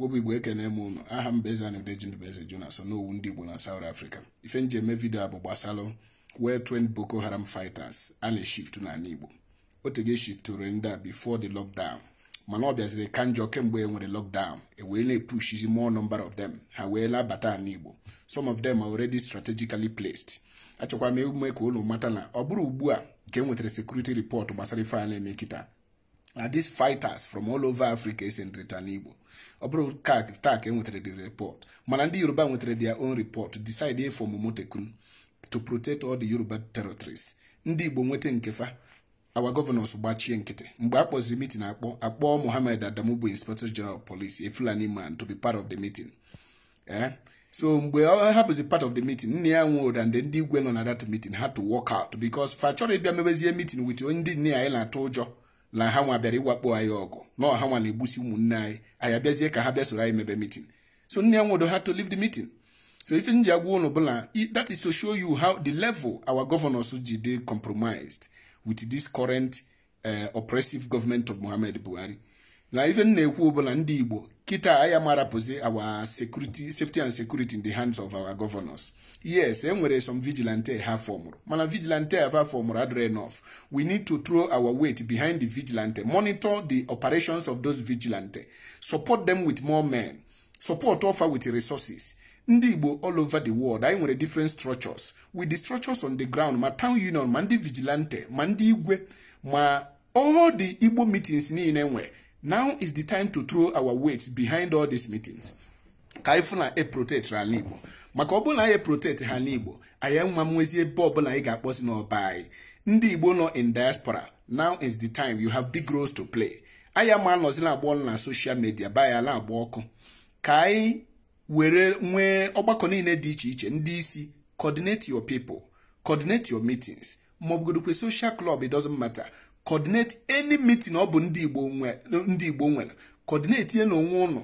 obi igbo ekene m unu aha m Bezan Udejindubeze Jona so n'owu ndị igbo na saut afrịka ife nji eme vidio a bụ gbasalụ well trained Boko Haram fighters a na-eshift n'ala igbo otege shiftere ndị a before the lockdown mana ọ bịaziri ka njọ kemgbe e nwere lockdown ewee wee na-epushizi more number of them ha wee labata ala igbo some of them are already strategically placed achọkwara m ume ka unu mata na ọ bụrụ ugbu a nke e nwetara sekuriti rịpọtụ gbasara ife a na-eme na these fighters from all over africa esi ndịrịta igbo ọ bụrụ taa ka e nwetara the report mana ndị yoruba nwetara their own report decide e eh, form momotekun to protect all the yoruba territories ndị igbo nweta nkefa our governors gbachie nkịtị mgbe a kpọziri meeting akpọ akpọọ mohammed adamu bụ inspector general police a fulani man to be part of the meeting eh? so mgbe ọ hapụzi part of the meeting nne ya nwụrụ and ndị igwe nọ na that meeting had to work out because fa chọrọ ịbịa mewezie meeting with ndị nne ya anyị na-atụ ụjọ na ha nwa bịara ịwakpo anyị ọgụ na ha nwa na-egbusi ụmụnne anyị anyị abịazie ka ha bịa soro anyị mebe mitin so nne ya nwodo ha to leave the meeting so ife m ji agwa ụnụ bụ that is to show you how the level our governors ji dey compromised with this current eh, oppressive government of Muhammad Buhari na ife m na-ekwu ọbụla ndị igbo kịta ya marapụzi our security safety and security in the hands of our governors yes e nwere some vigilante ha fọmụrụ mana vigilante ha fọmụrụ adịrọ enough we need to throw our weight behind the vigilante monitor the operations of those vigilante support them with more men support offer with resources ndị igbo all over the world anyị nwere different structures with the structures on the ground ma town union ma ndị vigilante ma ndị igwe ma all the igbo meetings niile nwere now is the time to throw our weights behind all these meetings ka anyị fụ na e protect ala maka ọ bụrụ na e anyị protect ha n'igbo anyị nwa m nwezi ebe ọbụla anyị ga-akpọsi n'ọba anyị ndị igbo nọ in diaspora now is the time you have big roles to play anyị ama anọzi na agbọ na social media ba ya na-agba ọkụ ka anyị were nwee ọgbakọ niile dị iche iche ndị isi coordinate your people coordinate your meetings ma ọ bụgodokwe social club it doesn't matter coordinate any meeting ọ bụ ndị Igbo Igbo nwere coordinate ihe na onwe ụnụ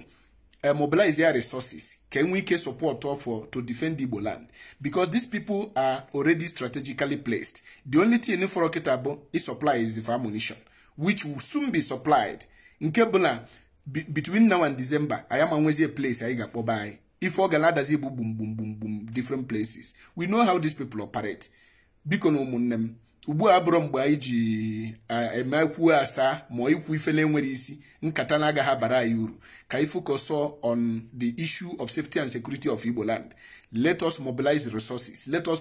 eh, mobilize their resources ka enwee ike support for to defend Igbo land because these people are already strategically placed the only thing for okịta bụ supply is the ammunition which will soon be supplied nke bụ na between now and December ma nwezi a place anyị ga-akpọba anyị if ọ adazi bụ gbumgbumgbumgbum different places we know how these people operate biko na ụmụnne m ugbu mgbe anyị ji asaa ma ikwu isi nkata na-agaghị abara anyị uru ka anyị focus on the issue of safety and security of Igbo land let us mobilize resources let us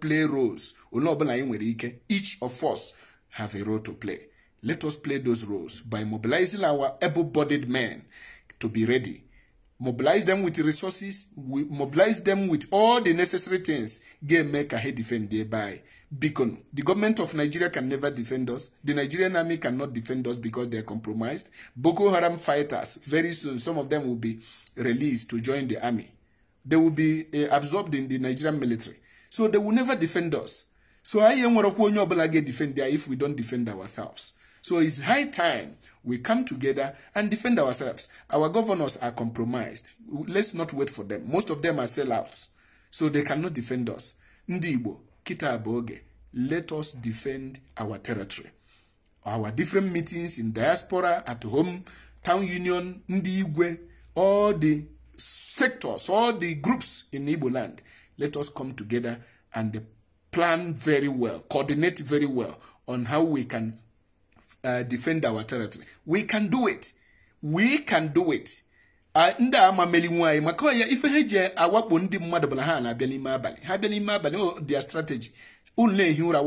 play roles onye ọbụla anyị nwere ike each of us have a role to play let us play those roles by mobilizing our able-bodied men to be ready mobilize them with resources, we mobilize them with all the necessary things. Game make a defend thereby. Beacon. The government of Nigeria can never defend us. The Nigerian army cannot defend us because they are compromised. Boko Haram fighters, very soon, some of them will be released to join the army. They will be uh, absorbed in the Nigerian military. So they will never defend us. So I am going to defend there if we don't defend ourselves. So it's high time we come together and defend ourselves. Our governors are compromised. Let's not wait for them. Most of them are sellouts, so they cannot defend us. Ndibo, Kita Aboge, let us defend our territory. Our different meetings in diaspora, at home, town union, ndiwe all the sectors, all the groups in Igbo land, let us come together and plan very well, coordinate very well on how we can uh, defend our territory. We can do it. We can do it. Uh, ndị a amameli nwaanyị maka ife uh, ha ji ndị mmadụ bụla ha na-abịa mabali. abalị ha oh, bịa n'ime abalị strategy unu na-ehi ụra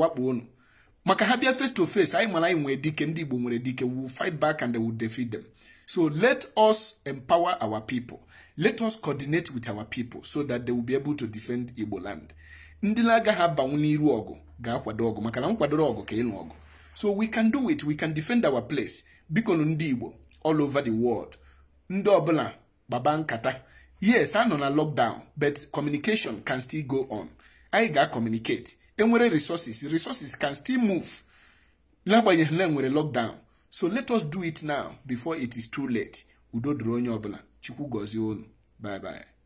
maka ha face to face anyị malai anyị di dike ndị Igbo we will fight back and they will defeat them so let us empower our people let us coordinate with our people so that they will be able to defend Ibo land Ndilaga haba na-agaghị abanwu n'iru ọgụ ga-akwado ọgụ maka na so we can do it we can defend our place bikonu ndị Igbo all over the world ndị ọbụla gbaba nkata yes nọ na lockdown but communication can still go on anyị ga-communicate enwere resources resources can still move n'agbanyeghị na enwere lockdown so let us do it now before it is too late udo duronyi onye ọbụla chukwu gozie olu bye bye.